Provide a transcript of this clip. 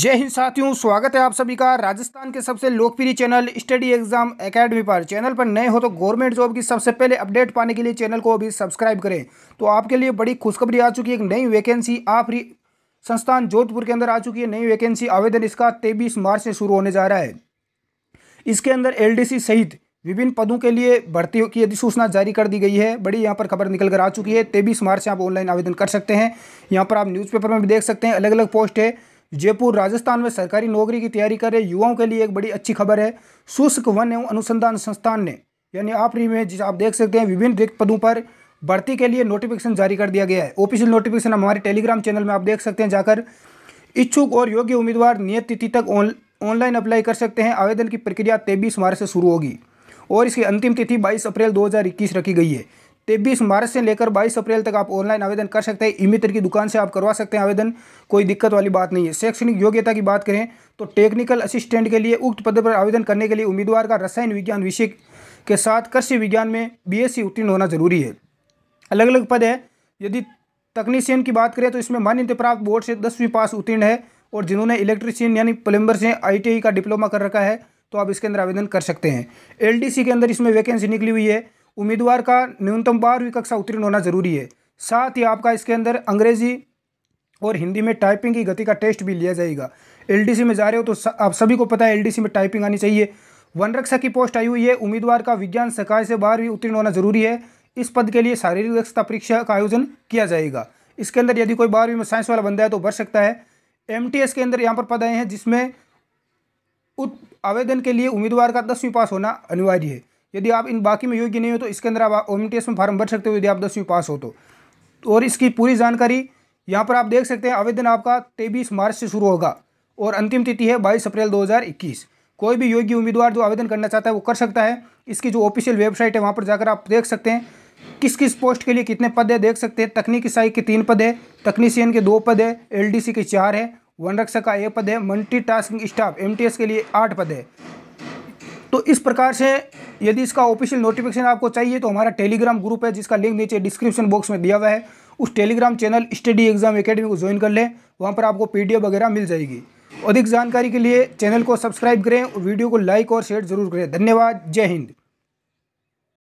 जय हिंद साथियों स्वागत है आप सभी का राजस्थान के सबसे लोकप्रिय चैनल स्टडी एग्जाम एकेडमी पर चैनल पर नए हो तो गवर्नमेंट जॉब की सबसे पहले अपडेट पाने के लिए चैनल को अभी सब्सक्राइब करें तो आपके लिए बड़ी खुशखबरी आ चुकी है एक नई वैकेंसी आखिरी संस्थान जोधपुर के अंदर आ चुकी है नई वैकेंसी आवेदन इसका तेईस मार्च से शुरू होने जा रहा है इसके अंदर एल सहित विभिन्न पदों के लिए भर्ती की अधिसूचना जारी कर दी गई है बड़ी यहाँ पर खबर निकल कर आ चुकी है तेईस मार्च से आप ऑनलाइन आवेदन कर सकते हैं यहाँ पर आप न्यूज़पेपर में भी देख सकते हैं अलग अलग पोस्ट है जयपुर राजस्थान में सरकारी नौकरी की तैयारी कर रहे युवाओं के लिए एक बड़ी अच्छी खबर है शुष्क वन एवं अनुसंधान संस्थान ने यानी आखिरी में आप देख सकते हैं विभिन्न रिक्त पदों पर भर्ती के लिए नोटिफिकेशन जारी कर दिया गया है ऑफिशियल नोटिफिकेशन हमारे टेलीग्राम चैनल में आप देख सकते हैं जाकर इच्छुक और योग्य उम्मीदवार नियत तिथि तक ऑनलाइन अप्लाई कर सकते हैं आवेदन की प्रक्रिया तेबीस मार्च से शुरू होगी और इसकी अंतिम तिथि 22 अप्रैल 2021 रखी गई है तेबीस मार्च से लेकर बाईस अप्रैल तक आप ऑनलाइन आवेदन कर सकते हैं ई मित्र की दुकान से आप करवा सकते हैं आवेदन कोई दिक्कत वाली बात नहीं है शैक्षणिक योग्यता की बात करें तो टेक्निकल असिस्टेंट के लिए उक्त पद पर आवेदन करने के लिए उम्मीदवार का रसायन विज्ञान विषय के साथ कृषि विज्ञान में बीएससी उत्तीर्ण होना जरूरी है अलग अलग पद है यदि तकनीशियन की बात करें तो इसमें मान्यता प्राप्त बोर्ड से दसवीं पास उत्तीर्ण है और जिन्होंने इलेक्ट्रीशियन यानी प्लम्बर से आई e का डिप्लोमा कर रखा है तो आप इसके अंदर आवेदन कर सकते हैं एल के अंदर इसमें वैकेंसी निकली हुई है उम्मीदवार का न्यूनतम बारहवीं कक्षा उत्तीर्ण होना जरूरी है साथ ही आपका इसके अंदर अंग्रेजी और हिंदी में टाइपिंग की गति का टेस्ट भी लिया जाएगा एलडीसी में जा रहे हो तो आप सभी को पता है एलडीसी में टाइपिंग आनी चाहिए वन रक्षा की पोस्ट आई हुई है उम्मीदवार का विज्ञान सकाय से बारहवीं उत्तीर्ण होना जरूरी है इस पद के लिए शारीरिक दक्षता परीक्षा का आयोजन किया जाएगा इसके अंदर यदि कोई बारहवीं में साइंस वाला बंदा है तो भर सकता है एम के अंदर यहाँ पर पद आए हैं जिसमें आवेदन के लिए उम्मीदवार का दसवीं पास होना अनिवार्य है यदि आप इन बाकी में योग्य नहीं हो तो इसके अंदर आप ओ में फॉर्म भर सकते हो यदि आप दसवीं पास हो तो और इसकी पूरी जानकारी यहाँ पर आप देख सकते हैं आवेदन आपका तेईस मार्च से शुरू होगा और अंतिम तिथि है बाईस अप्रैल दो कोई भी योग्य उम्मीदवार जो आवेदन करना चाहता है वो कर सकता है इसकी जो ऑफिशियल वेबसाइट है वहाँ पर जाकर आप देख सकते हैं किस किस पोस्ट के लिए कितने पद है देख सकते हैं तकनीकी सहायक के तीन पद है तकनीशियन के दो पद है एलडीसी के चार है वन रक्षक का एक पद है मल्टी टास्किंग स्टाफ एमटीएस के लिए आठ पद है तो इस प्रकार से यदि इसका ऑफिशियल नोटिफिकेशन आपको चाहिए तो हमारा टेलीग्राम ग्रुप है जिसका लिंक नीचे डिस्क्रिप्शन बॉक्स में दिया हुआ है उस Telegram channel study exam academy को ज्वाइन कर लें वहाँ पर आपको पी वगैरह मिल जाएगी अधिक जानकारी के लिए चैनल को सब्सक्राइब करें और वीडियो को लाइक और शेयर जरूर करें धन्यवाद जय हिंद